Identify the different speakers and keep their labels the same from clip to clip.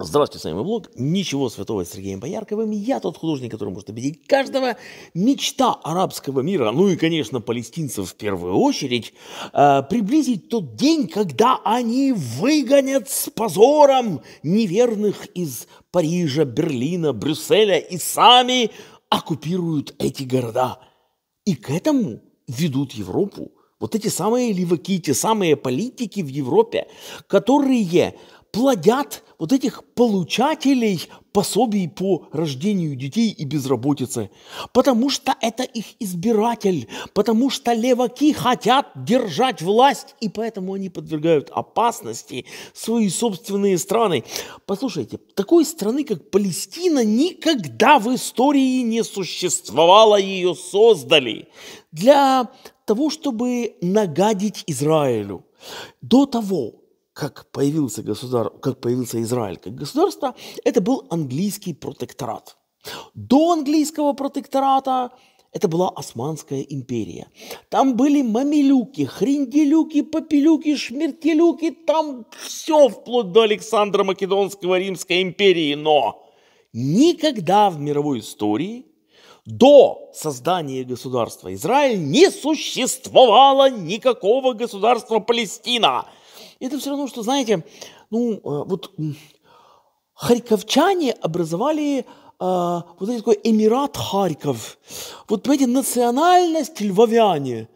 Speaker 1: Здравствуйте, с вами блог «Ничего святого» с Сергеем Боярковым. Я тот художник, который может убедить каждого. Мечта арабского мира, ну и, конечно, палестинцев в первую очередь, э, приблизить тот день, когда они выгонят с позором неверных из Парижа, Берлина, Брюсселя и сами оккупируют эти города. И к этому ведут Европу. Вот эти самые леваки, те самые политики в Европе, которые плодят вот этих получателей пособий по рождению детей и безработицы, потому что это их избиратель, потому что леваки хотят держать власть, и поэтому они подвергают опасности свои собственные страны. Послушайте, такой страны, как Палестина, никогда в истории не существовало, ее создали для того, чтобы нагадить Израилю. До того, как появился, государ... как появился Израиль как государство, это был английский протекторат. До английского протектората это была Османская империя. Там были мамилюки, хренделюки, попелюки, шмертелюки, там все вплоть до Александра Македонского Римской империи. Но никогда в мировой истории до создания государства Израиль не существовало никакого государства Палестина – это все равно, что, знаете, ну, э, вот харьковчане образовали а, вот такой Эмират Харьков. Вот, понимаете, национальность львовяне.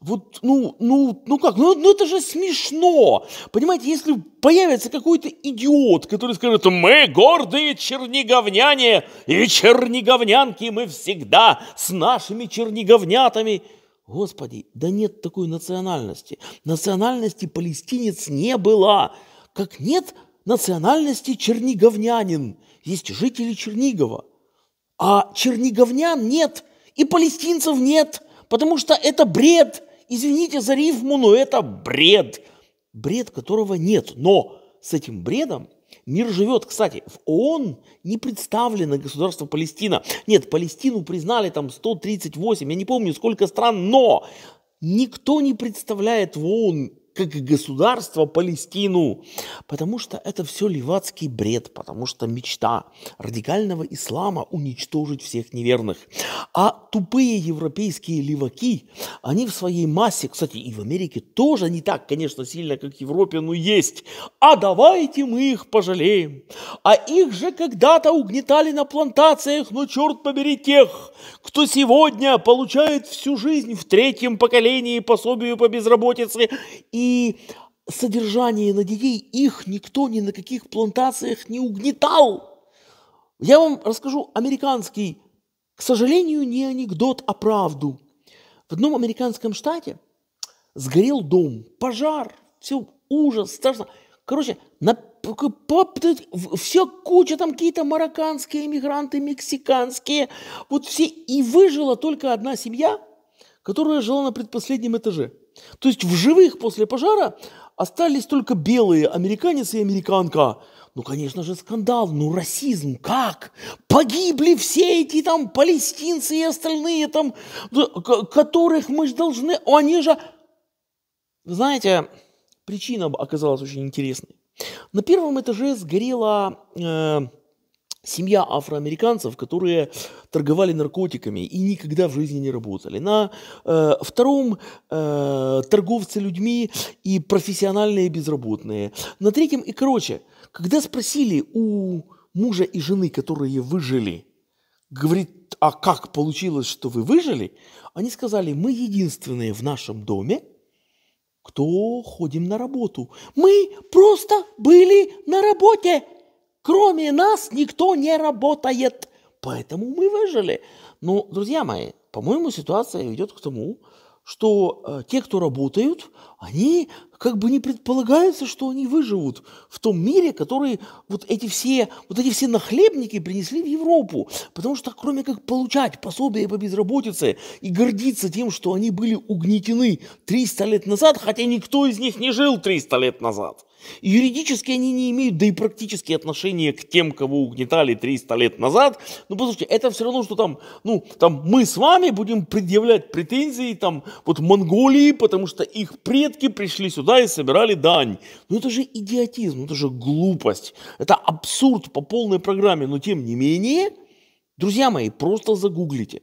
Speaker 1: Вот, ну, ну, ну как, ну, ну это же смешно. Понимаете, если появится какой-то идиот, который скажет, мы гордые черниговняне и черниговнянки, мы всегда с нашими черниговнятами. Господи, да нет такой национальности. Национальности палестинец не было, как нет национальности черниговнянин. Есть жители Чернигова. А черниговнян нет, и палестинцев нет, потому что это бред. Извините за рифму, но это бред. Бред, которого нет. Но с этим бредом Мир живет, кстати, в ООН не представлено государство Палестина. Нет, Палестину признали там 138, я не помню сколько стран, но никто не представляет в ООН как государство Палестину, потому что это все левацкий бред, потому что мечта радикального ислама уничтожить всех неверных. А тупые европейские леваки, они в своей массе, кстати, и в Америке тоже не так, конечно, сильно, как в Европе, но есть. А давайте мы их пожалеем. А их же когда-то угнетали на плантациях, но черт побери тех, кто сегодня получает всю жизнь в третьем поколении пособию по безработице и содержание на детей их никто ни на каких плантациях не угнетал. Я вам расскажу американский, к сожалению, не анекдот, а правду. В одном американском штате сгорел дом, пожар, все ужас, страшно. Короче, на, все куча, там какие-то марокканские эмигранты, мексиканские, вот все, и выжила только одна семья, которая жила на предпоследнем этаже – то есть в живых после пожара остались только белые американец и американка. Ну, конечно же, скандал, ну, расизм, как? Погибли все эти там палестинцы и остальные там, которых мы же должны, а они же... Знаете, причина оказалась очень интересной. На первом этаже сгорела э, семья афроамериканцев, которые торговали наркотиками и никогда в жизни не работали. На э, втором э, торговцы людьми и профессиональные безработные. На третьем и короче, когда спросили у мужа и жены, которые выжили, говорит, а как получилось, что вы выжили? Они сказали, мы единственные в нашем доме, кто ходим на работу. Мы просто были на работе. Кроме нас никто не работает. Поэтому мы выжили. Но, друзья мои, по-моему, ситуация ведет к тому, что э, те, кто работают, они как бы не предполагаются, что они выживут в том мире, который вот эти все, вот эти все нахлебники принесли в Европу. Потому что кроме как получать пособие по безработице и гордиться тем, что они были угнетены 300 лет назад, хотя никто из них не жил 300 лет назад, Юридически они не имеют, да и практически отношения к тем, кого угнетали 300 лет назад. Ну, послушайте, это все равно, что там, ну, там мы с вами будем предъявлять претензии там вот Монголии, потому что их предки пришли сюда и собирали дань. Ну, это же идиотизм, это же глупость, это абсурд по полной программе, но тем не менее, друзья мои, просто загуглите.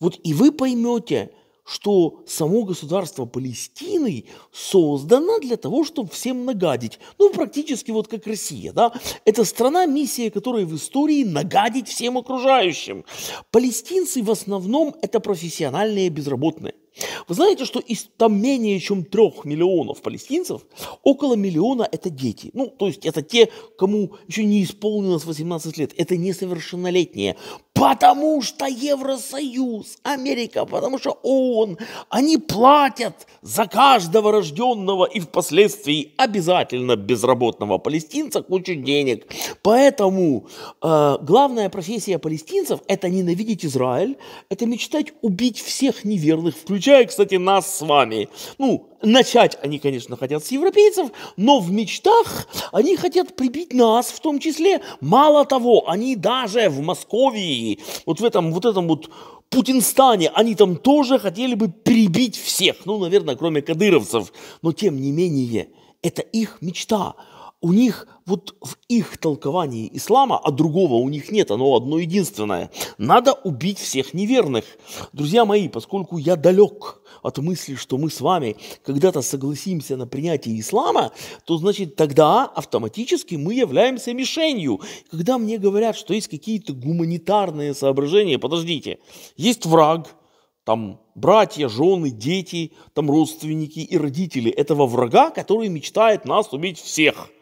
Speaker 1: Вот и вы поймете, что само государство Палестины создано для того, чтобы всем нагадить. Ну, практически вот как Россия, да? Это страна, миссия которой в истории нагадить всем окружающим. Палестинцы в основном это профессиональные безработные. Вы знаете, что из там менее чем трех миллионов палестинцев, около миллиона это дети. Ну, то есть это те, кому еще не исполнилось 18 лет. Это несовершеннолетние потому что Евросоюз, Америка, потому что ООН, они платят за каждого рожденного и впоследствии обязательно безработного палестинца кучу денег. Поэтому э, главная профессия палестинцев – это ненавидеть Израиль, это мечтать убить всех неверных, включая, кстати, нас с вами. Ну, начать они, конечно, хотят с европейцев, но в мечтах они хотят прибить нас, в том числе, мало того, они даже в Москве, вот в этом вот этом вот Путинстане, они там тоже хотели бы прибить всех, ну, наверное, кроме кадыровцев, но тем не менее, это их мечта у них вот в их толковании ислама, а другого у них нет, оно одно единственное. Надо убить всех неверных. Друзья мои, поскольку я далек от мысли, что мы с вами когда-то согласимся на принятие ислама, то значит тогда автоматически мы являемся мишенью. Когда мне говорят, что есть какие-то гуманитарные соображения, подождите, есть враг, там братья, жены, дети, там родственники и родители этого врага, который мечтает нас убить всех –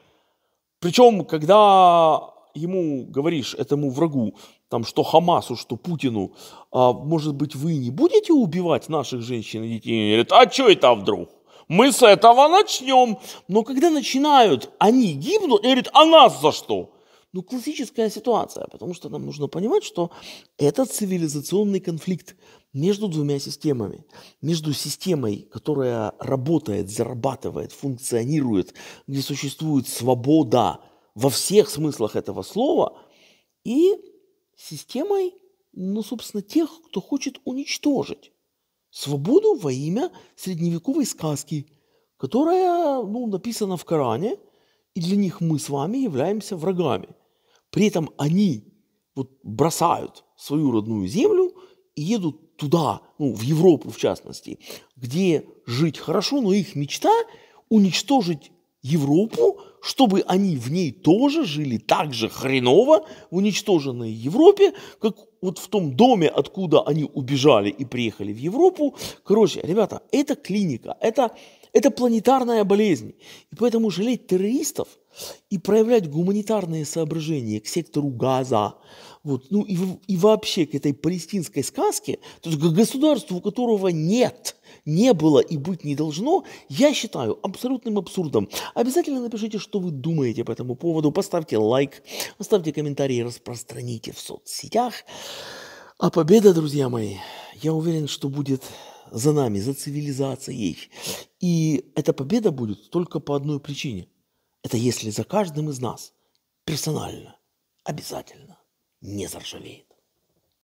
Speaker 1: причем, когда ему говоришь, этому врагу, там, что Хамасу, что Путину, а, может быть, вы не будете убивать наших женщин и детей? Они говорят, а что это вдруг? Мы с этого начнем. Но когда начинают, они гибнут и говорят, а нас за что? ну, классическая ситуация, потому что нам нужно понимать, что это цивилизационный конфликт между двумя системами. Между системой, которая работает, зарабатывает, функционирует, где существует свобода во всех смыслах этого слова, и системой, ну, собственно, тех, кто хочет уничтожить свободу во имя средневековой сказки, которая, ну, написана в Коране, и для них мы с вами являемся врагами. При этом они вот бросают свою родную землю и едут туда, ну, в Европу в частности, где жить хорошо, но их мечта уничтожить Европу, чтобы они в ней тоже жили так же хреново в уничтоженной Европе, как вот в том доме, откуда они убежали и приехали в Европу. Короче, ребята, это клиника, это, это планетарная болезнь. И поэтому жалеть террористов – и проявлять гуманитарные соображения к сектору Газа, вот, ну и, и вообще к этой палестинской сказке, то есть к государству, которого нет, не было и быть не должно, я считаю абсолютным абсурдом. Обязательно напишите, что вы думаете по этому поводу, поставьте лайк, оставьте комментарии, распространите в соцсетях. А победа, друзья мои, я уверен, что будет за нами, за цивилизацией. И эта победа будет только по одной причине – это если за каждым из нас персонально, обязательно, не заржавеет.